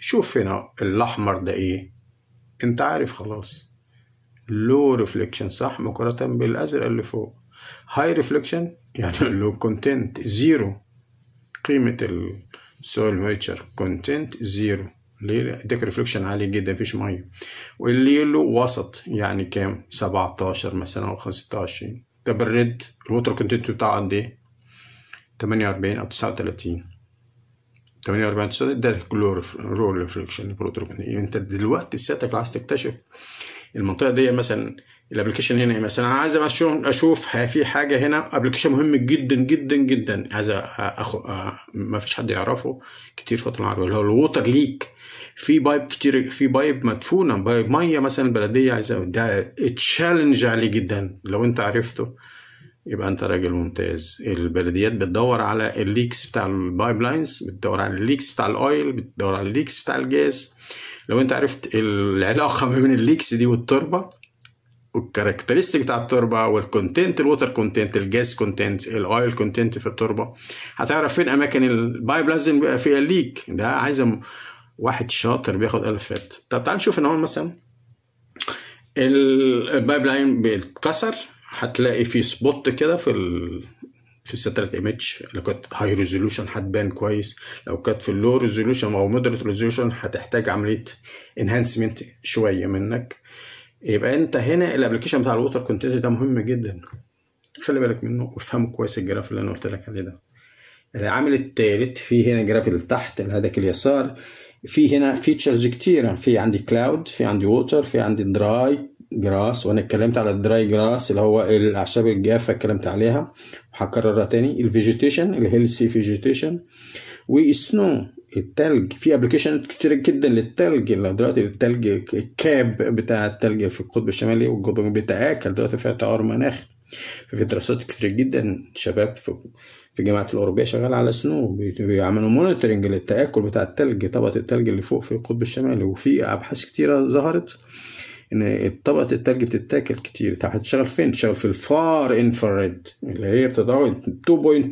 شوف هنا الاحمر ده ايه انت عارف خلاص لو ريفليكشن صح مقارنة بالازرق اللي فوق هاي ريفلكشن يعني لو كونتنت زيرو قيمة السويل مويتشر كونتنت زيرو ليه اديك ريفلكشن عالي جدا مفيش ميه واللي له وسط يعني كام 17 مثلا او 25 طب الريد الوتر كونتنت بتاعه قد ايه 48 او 39 48 سنة ده رول ريفليكشن بروتوكول انت دلوقتي سيادتك عايز تكتشف المنطقه دي مثلا الابلكيشن هنا يعني مثلا انا عايز اشوف في حاجه هنا ابلكيشن مهم جدا جدا جدا عايز اخو ما فيش حد يعرفه كتير فترة العربية اللي هو الووتر ليك في بايب كتير في بايب مدفونه بايب ميه مثلا البلديه عايز ده تشالنج عليه جدا لو انت عرفته يبقى انت راجل ممتاز البلديات بتدور على الليكس بتاع البايب لاينز بتدور على الليكس بتاع الاويل بتدور على الليكس بتاع الجاز لو انت عرفت العلاقه ما بين الليكس دي والتربه والكاركترستيك بتاع التربه والكونتنت الووتر كونتنت الجاز كونتنت الاويل كونتنت في التربه هتعرف فين اماكن البايب لازم بيبقى فيها الليك ده عايز واحد شاطر بياخد الفات طب تعال نشوف ان هو مثلا البايب لاين بيتكسر هتلاقي في سبوت كده في ال... في الساتلايت ايمج لو كانت هاي ريزولوشن هتبان كويس لو كانت في اللو ريزولوشن او مودريت ريزولوشن هتحتاج عمليه انهانسمنت شويه منك يبقى انت هنا الابلكيشن بتاع الوتر كونتنت ده مهم جدا خلي بالك منه وافهمه كويس الجراف اللي انا قلت لك عليه ده العامل آه، الثالث في هنا جراف اللي تحت هذاك اليسار في هنا فيتشرز كتيرة في عندي كلاود في عندي ووتر في عندي دراي جراس وانا اتكلمت على الدراي جراس اللي هو الاعشاب الجافة اتكلمت عليها وهكررها تاني الفيجيتيشن الهيلثي فيجيتيشن والسنو التلج في ابلكيشن كتير جدا للتلج اللي دلوقتي التلج الكاب بتاع التلج في القطب الشمالي والجبن بيتاكل دلوقتي فيها تعار مناخي ففي دراسات كتير جدا شباب في في جامعة الأوروبية شغال على سنو بيعملوا مونيتورنج للتآكل بتاع التلج طبقة التلج اللي فوق في القطب الشمالي وفي أبحاث كتيرة ظهرت ان طبقه التلج بتتاكل كتير طب هتشتغل فين؟ تشتغل في الفار انفراريد اللي هي بتتعود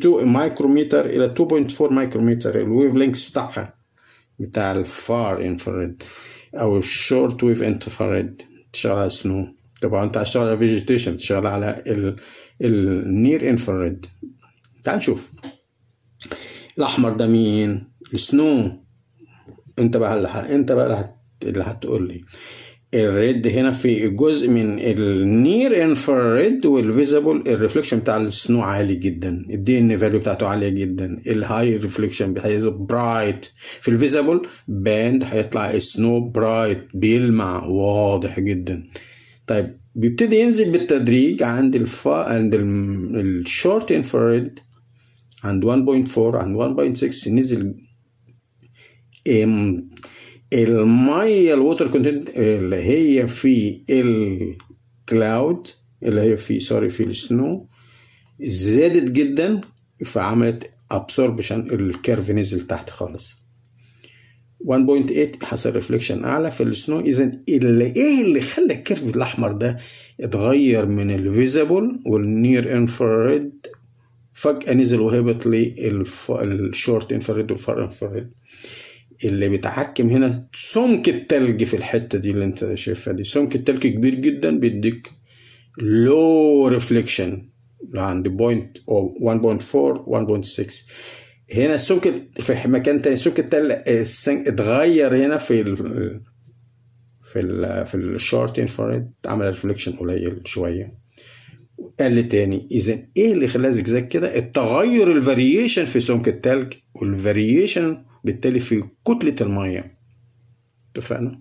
2.2 مايكرومتر الى 2.4 مايكرومتر الويف لينكس بتاعها بتاع الفار انفراريد او الشورت ويف انفراريد تشتغل على سنو طبعا انت هتشتغل على فيجيتيشن تشتغل على النير انفراريد تعال نشوف الاحمر ده مين؟ السنو انت بقى اللي انت بقى اللي هتقول لي الريد هنا في الجزء من النير انفراريد والفيزبل الريفلكشن بتاع السنو عالي جدا الدي ان فاليو بتاعته عاليه جدا الهاي ريفلكشن بحيث برايت في الفيزبل باند هيطلع السنو برايت بيلمع واضح جدا طيب بيبتدي ينزل بالتدريج عند الفا عند الشورت انفراريد عند 1.4 عند 1.6 نزل الميه الووتر كونتنت اللي هي في الكلاود اللي هي في سوري في السنو زادت جدا فعملت ابسوربشن الكيرف نزل تحت خالص 1.8 حصل ريفليكشن اعلى في السنو اذا اللي ايه اللي خلى الكيرف الاحمر ده اتغير من الفيزابل والنير انفراريد فجاه نزل وهبط للشورت انفراريد والفار انفراريد اللي بيتحكم هنا سمك التلج في الحته دي اللي انت شايفها دي سمك التلج كبير جدا بيديك لو ريفليكشن عند بوينت او 1.4 1.6 هنا السمك في مكان تاني سمك التل اتغير هنا في الـ في الـ في الشورت انفراريد عمل ريفليكشن قليل شويه قال تاني اذا ايه اللي خلاه زجزاج كده التغير الفاريشن في سمك التلج والفاريشن بالتالي في كتلة المية اتفقنا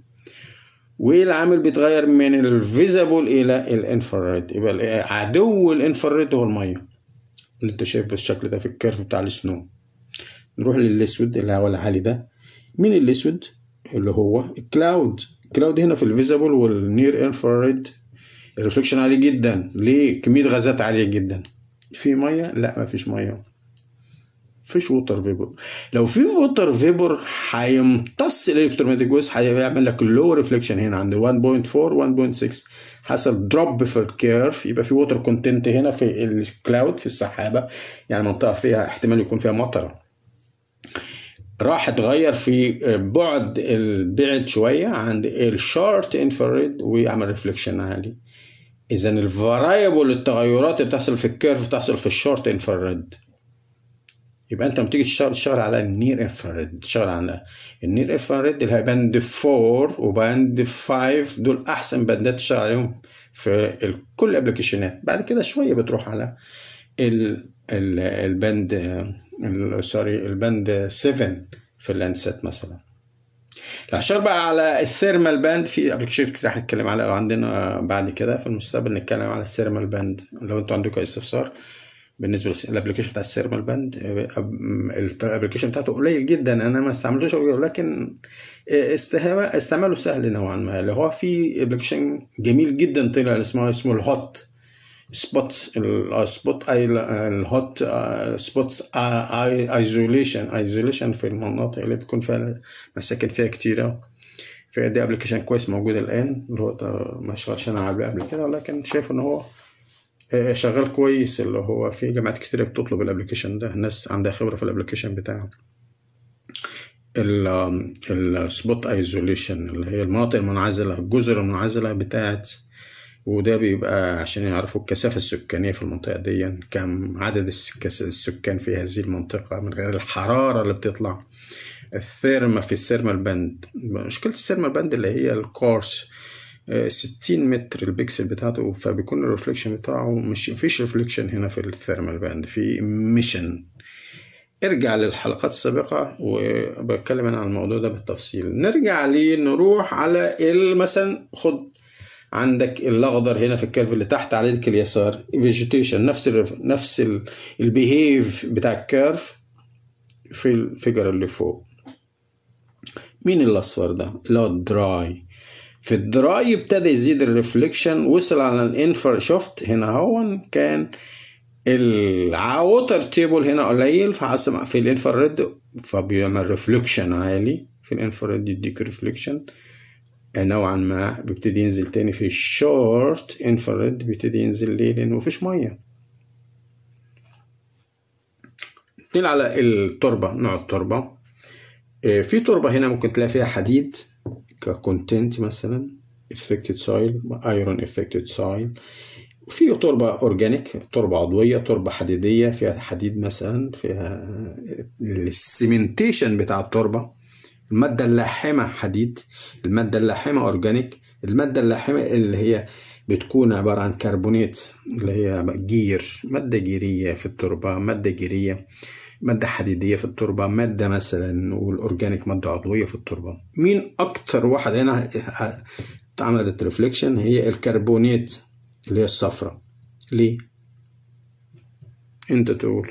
والعامل بيتغير من الفيزابل الى الانفراريد يبقى عدو الانفراريد هو المية اللي انت شايفه بالشكل ده في الكيرف بتاع السنو نروح للاسود اللي هو العالي ده مين الاسود اللي هو الكلاود الكلاود هنا في الفيزابل والنير انفراريد الريفلكشن عالي جدا ليه كميه غازات عاليه جدا في ميه لا ما فيش ميه فيش ووتر فيبور لو في ووتر فيبور هيمتص الالكترومagnetic ويز هيعمل لك لو ريفليكشن هنا عند 1.4 1.6 حصل دروب في الكيرف يبقى في ووتر كونتنت هنا في الكلاود في السحابه يعني منطقه فيها احتمال يكون فيها مطره راح اتغير في بعد البعد شويه عند الشارت انفراريد ويعمل ريفليكشن عالي اذا الفاريبل التغيرات اللي بتحصل في الكيرف بتحصل في الشورت انفراريد يبقى انت لما تيجي تشتغل تشتغل على النير انفراريد تشتغل على النير انفراريد اللي هي باند 4 وباند 5 دول احسن باندات تشتغل عليهم في كل الابلكيشنات بعد كده شويه بتروح على ال ال الباند سوري الباند 7 في اللانسات مثلا لو هشتغل بقى على الثيرمال باند في ابلكيشن كتير هنتكلم عليها عندنا آه، بعد كده في المستقبل نتكلم على الثيرمال باند لو انتوا عندكم اي استفسار بالنسبه للابلكيشن بتاع السيرمال باند آه، آه، الابلكيشن بتاعته قليل جدا انا ما استعملتوش لكن آه، استعماله سهل نوعا ما اللي هو في ابلكيشن جميل جدا طلع اسمه اسمه الهوت سبوتس السبوت اي الهوت سبوتس ايزوليشن ايزوليشن في المناطق اللي بيكون فيها مساكن فيها كتيره دي ابلكيشن كويس موجود الان اللي هو ما اشتغلش انا عليه قبل كده ولكن شايف ان هو آه، شغال كويس اللي هو في جامعات كتير بتطلب الابلكيشن ده ناس عندها خبره في الابلكيشن بتاعه السبوت ايزوليشن اللي هي المناطق المنعزله الجزر المنعزله بتاعت وده بيبقى عشان يعرفوا الكثافة السكانية في المنطقة دي يعني كم عدد السكان في هذه المنطقة من غير الحرارة اللي بتطلع الثيرما في السيرمال باند مشكلة السيرمال باند اللي هي الكورس آه، ستين متر البكسل بتاعته فبيكون الرفليكشن بتاعه مش مفيش ريفليكشن هنا في الثيرمال باند في ميشن ارجع للحلقات السابقة وبتكلم انا عن الموضوع ده بالتفصيل نرجع ليه نروح على مثلا خد عندك الاخضر هنا في الكيرف اللي تحت على يدك اليسار فيجيتيشن نفس الـ نفس البيهيف بتاع الكيرف في الفيجر اللي فوق مين الاصفر ده اللي هو في الدراي ابتدى يزيد الريفليكشن وصل على الانفر شفت هنا هو كان الووتر تيبل هنا قليل فحسب في الانفراريد فبيعمل ريفليكشن عالي في الانفراريد يديك ريفليكشن نوعا ما بيبتدي ينزل تاني في الشورت انفراريد بيبتدي ينزل ليه لان مفيش ميه اتنين على التربه نوع التربه آه، في تربه هنا ممكن تلاقي فيها حديد ككونتنت مثلا افكتد سايل ايرون افكتد سايل في تربة أورجانيك تربة عضوية تربة حديدية فيها حديد مثلا فيها السيمنتيشن بتاع التربة المادة اللاحمة حديد المادة اللاحمة أورجانيك المادة اللاحمة اللي هي بتكون عبارة عن كربونات اللي هي جير مادة جيرية في التربة مادة جيرية ماده حديديه في التربه ماده مثلا والاورجانيك ماده عضويه في التربه مين اكتر واحد هنا اتعملت ريفليكشن هي الكربونات اللي هي الصفراء ليه انت تقول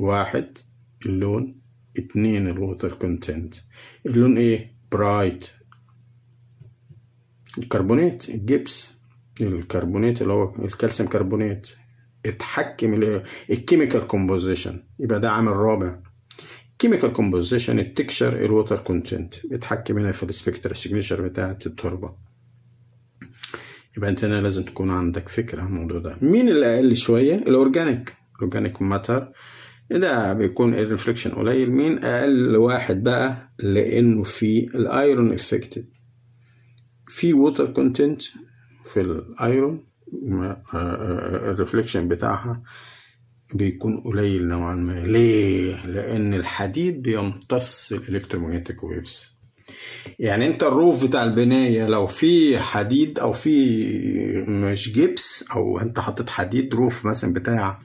واحد اللون اتنين الووتر كونتنت اللون ايه برايت الكربونات الجبس الكربونات اللي هو الكالسيوم كربونات اتحكم الكيميكال كومبوزيشن يبقى ده عامل رابع كيميكال كومبوزيشن التكشر الووتر كونتنت بيتحكم هنا في السبكتر سيجنيشر بتاعه التربه يبقى انت هنا لازم تكون عندك فكره عن الموضوع ده مين اللي اقل شويه الاورجانيك اورجانيك ماتر ده بيكون الريفليكشن قليل مين اقل واحد بقى لانه في الايرون افكتد في ووتر كونتنت في الايرون الريفليكشن بتاعها بيكون قليل نوعا ما ليه لان الحديد بيمتص الالكترومagnetic ويفز يعني انت الروف بتاع البنايه لو في حديد او في مش جبس او انت حطيت حديد روف مثلا بتاع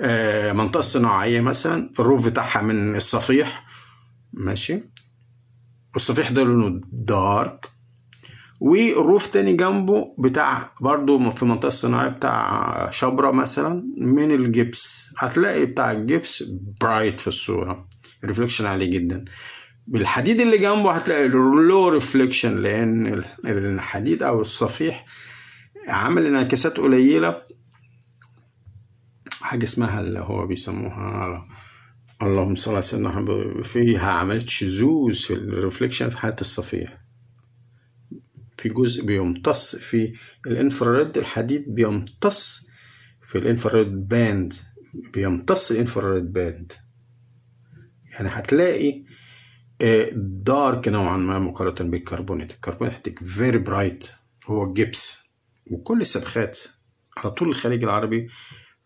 آه، منطقه صناعيه مثلا الروف بتاعها من الصفيح ماشي الصفيح ده لونه دارك والروف تاني جنبه بتاع برضو في منطقة الصناعية بتاع شبرا مثلا من الجبس هتلاقي بتاع الجبس برايت في الصورة ريفلكشن عالي جدا الحديد اللي جنبه هتلاقي لو ريفلكشن لان الحديد او الصفيح عامل انعكاسات قليله حاجه اسمها اللي هو بيسموها اللهم صل على سيدنا محمد فيها عملت شذوذ في الريفلكشن في حاله الصفيح في جزء بيمتص في الانفراريد الحديد بيمتص في الانفراريد باند بيمتص الانفراريد باند يعني هتلاقي دارك آه، نوعا ما مقارنة بالكربونات الكربونات هتك فيري برايت هو الجبس وكل السبخات على طول الخليج العربي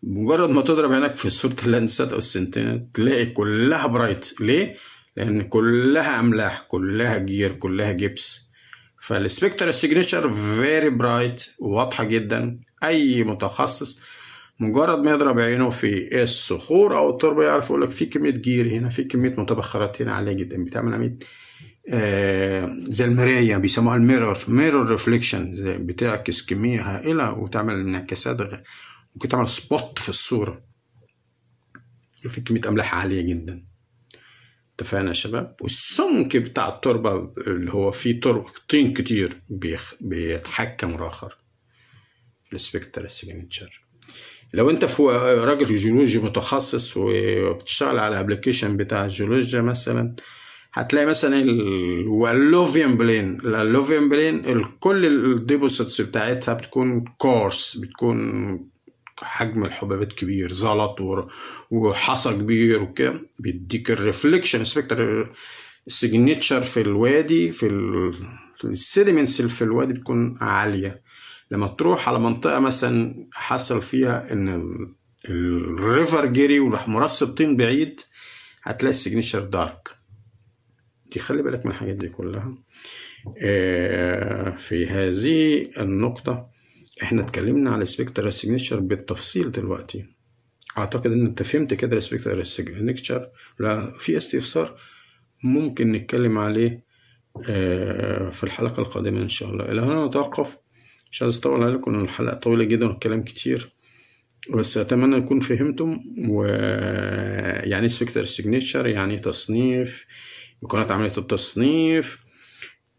مجرد ما تضرب عينك في صورة اللاندسات أو السنتين تلاقي كلها برايت ليه؟ لأن كلها أملاح كلها جير كلها جبس فالسبكتر السيجنتشر فيري برايت واضحة جدا أي متخصص مجرد ما يضرب عينه في الصخور أو التربة يعرف يقول لك في كمية جير هنا في كمية متبخرات هنا عالية جدا بتعمل عملية آه زي المراية بيسموها الميرور ميرور ريفليكشن بتعكس كمية هائلة وتعمل انعكاسات ممكن تعمل سبوت في الصورة في كمية أملاح عالية جدا اتفقنا شباب والسمك بتاع التربة اللي هو فيه طين كتير بيخ... بيتحكم الآخر في السبكترال سيجنتشر لو انت في راجل جيولوجي متخصص وبتشتغل على ابلكيشن بتاع الجيولوجيا مثلا هتلاقي مثلا الولوفيان بلين الالوفيان بلين كل الديبوسيتس بتاعتها بتكون كورس بتكون حجم الحبوبات كبير زلط وحصى كبير وكده بيديك الريفليكشن سبيكتر السيجنتشر في الوادي في السيدمنتس اللي في الوادي بتكون عاليه لما تروح على منطقه مثلا حصل فيها ان الريفر جري وراح مرص الطين بعيد هتلاقي السيجنتشر دارك دي خلي بالك من الحاجات دي كلها آه، في هذه النقطه احنا اتكلمنا على سبيكترال سيجنتشر بالتفصيل دلوقتي اعتقد ان انت فهمت كده سبيكتر سيجنتشر لا في استفسار ممكن نتكلم عليه آه، في الحلقة القادمة إن شاء الله إلى هنا نتوقف مش عايز أطول عليكم الحلقة طويلة جدا والكلام كتير بس أتمنى يكون فهمتم ويعني سبيكتر سيجنتشر يعني تصنيف مكونات عملية التصنيف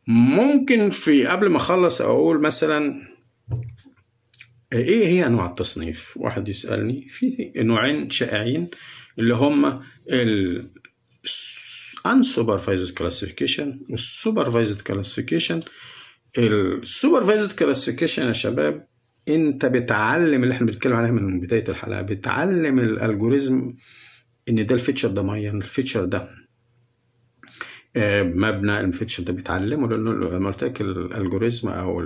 ممكن في قبل ما أخلص أقول مثلا ايه هي انواع التصنيف واحد يسالني في نوعين شائعين اللي هم ال unsupervised classification والsupervised classification السوبرفايزد كلاسيفيكيشن يا شباب انت بتعلم اللي احنا بنتكلم عليه من بدايه الحلقه بتعلم الالجوريزم ان ده الفيتشر ده معين الفيتشر ده آه، مبنى الفيتشر ده بيتعلمه لانه لما قلت لك الالجوريزم او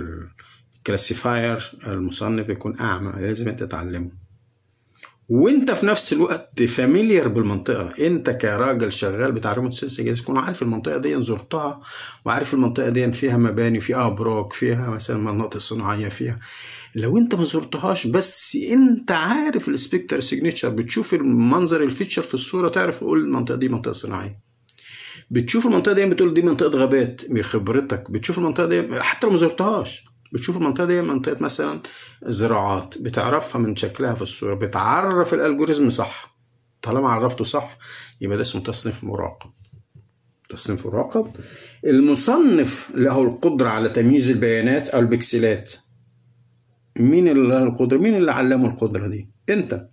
الكلاسيفاير المصنف يكون أعمى لازم أنت تتعلمه وانت في نفس الوقت فاميليار بالمنطقه انت كراجل شغال بتاع ريموت سنسنج تكون عارف المنطقه دي زرتها وعارف المنطقه دي فيها مباني فيها ابراج فيها مثلا مناطق صناعيه فيها لو انت ما زرتهاش بس انت عارف السبيكتر سيجنتشر بتشوف المنظر الفيتشر في الصوره تعرف تقول المنطقه دي منطقه صناعيه بتشوف المنطقه دي بتقول دي منطقه غابات بخبرتك بتشوف المنطقه دي حتى لو ما زرتهاش بتشوف المنطقه دي منطقه مثلا زراعات بتعرفها من شكلها في الصوره بتعرف الالجوريزم صح طالما عرفته صح يبقى ده اسمه تصنيف مراقب تصنيف مراقب المصنف له القدره على تمييز البيانات او البكسلات مين اللي له القدره مين اللي علمه القدره دي انت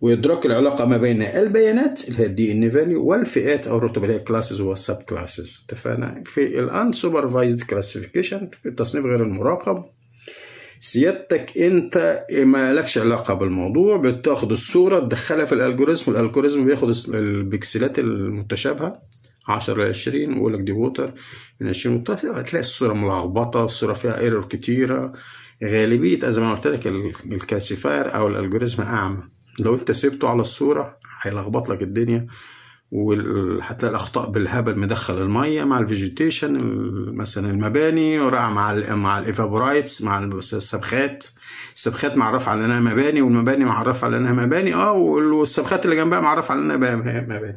وإدراك العلاقة ما بين البيانات اللي هي الدي إن فاليو والفئات أو الرتب اللي هي كلاسز والسب كلاسز اتفقنا في سوبرفايزد كلاسيفيكيشن في التصنيف غير المراقب سيادتك انت ما لكش علاقه بالموضوع بتاخد الصوره تدخلها في الالجوريزم الالجوريزم بياخد البكسلات المتشابهه 10 ل 20 ويقول لك دي ووتر من 20 وطافي هتلاقي الصوره ملخبطه الصوره فيها ايرور كتيره غالبيه زي ما قلت لك الكلاسيفاير او الالجوريزم اعمى لو انت سبته على الصورة هيلخبط لك الدنيا وهتلاقي الاخطاء بالهبل مدخل الميه مع الفيجيتيشن مثلا المباني مع ال مع الايفابورايتس مع السبخات السبخات معرفة على انها مباني والمباني معرفة على انها مباني اه والسبخات اللي جنبها معرفة على انها مباني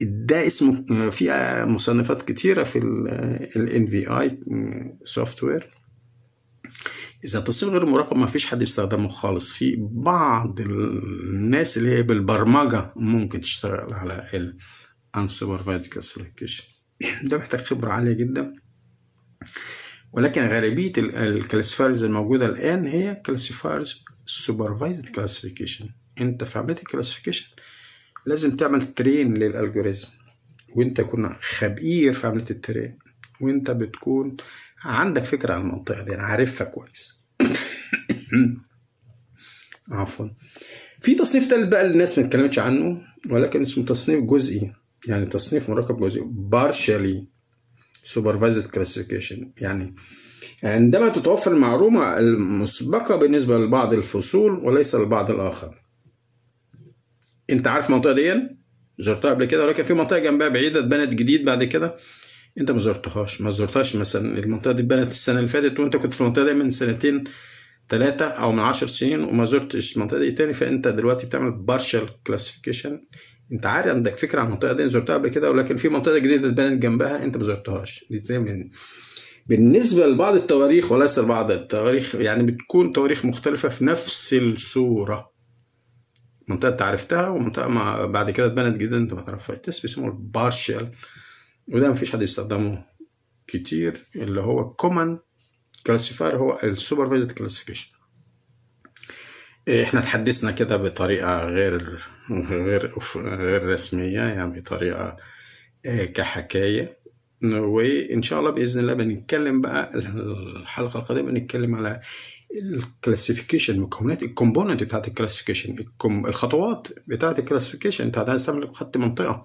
ده اسمه في مصنفات كتيره في الـ NVI software اذا التصميم غير مراقب ما فيش حد بيستخدمه خالص في بعض الناس اللي هي بالبرمجه ممكن تشتغل على ال unsupervised classification ده محتاج خبره عاليه جدا ولكن غالبيه الكلاسيفايرز الموجوده الان هي كلاسيفايرز supervised classification انت في عمليه الكلاسيفيكيشن لازم تعمل ترين للالجوريزم وانت كنا خبير في عمليه الترين وانت بتكون عندك فكرة عن المنطقة دي أنا عارفها كويس عفوا في تصنيف تالت بقى اللي الناس ما اتكلمتش عنه ولكن اسمه تصنيف جزئي يعني تصنيف مركب جزئي بارشالي سوبرفايزد كلاسيفيكيشن يعني عندما تتوفر المعلومة المسبقة بالنسبة لبعض الفصول وليس للبعض الآخر أنت عارف المنطقة دي زرتها قبل كده ولكن في منطقة جنبها بعيدة اتبنت جديد بعد كده انت ما زرتهاش ما زرتهاش مثلا المنطقه دي اتبنت السنه اللي فاتت وانت كنت في المنطقه دي من سنتين ثلاثة أو من 10 سنين وما زرتش المنطقة دي إيه تاني فأنت دلوقتي بتعمل بارشال كلاسيفيكيشن أنت عارف عندك فكرة عن المنطقة دي زرتها قبل كده ولكن في منطقة جديدة اتبنت جنبها أنت ما زرتهاش دي زي من بالنسبة لبعض التواريخ وليس لبعض التواريخ يعني بتكون تواريخ مختلفة في نفس الصورة منطقة أنت عرفتها ومنطقة ما بعد كده اتبنت جدا أنت ما تعرفهاش اسمه البارشال وده مفيش حد يستخدمه كتير اللي هو كومن كلاسيفاير هو السوبرفايزد كلاسيفيكيشن احنا تحدثنا كده بطريقه غير غير غير رسميه يعني بطريقه إيه، كحكايه وان شاء الله باذن الله بنتكلم بقى الحلقه القادمه نتكلم على الكلاسيفيكيشن مكونات الكومبوننت بتاعت الكلاسيفيكيشن الخطوات بتاعت الكلاسيفيكيشن انت هتستعمل خط منطقه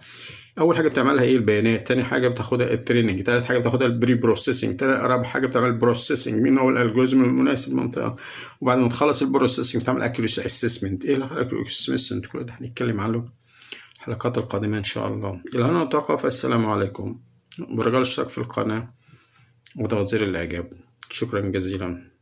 اول حاجه بتعملها ايه البيانات تاني حاجه بتاخدها التريننج تالت حاجه بتاخدها البري بروسيسنج رابع حاجه بتعمل بروسيسنج مين هو الالجوريزم المناسب للمنطقه وبعد ما تخلص البروسيسنج تعمل اكيوريسي اسسمنت ايه الاكيوريسي اسسمنت كل ده هنتكلم عنه الحلقات القادمه ان شاء الله الى هنا نتوقف السلام عليكم برجاء الاشتراك في القناه وتغذير الاعجاب شكرا جزيلا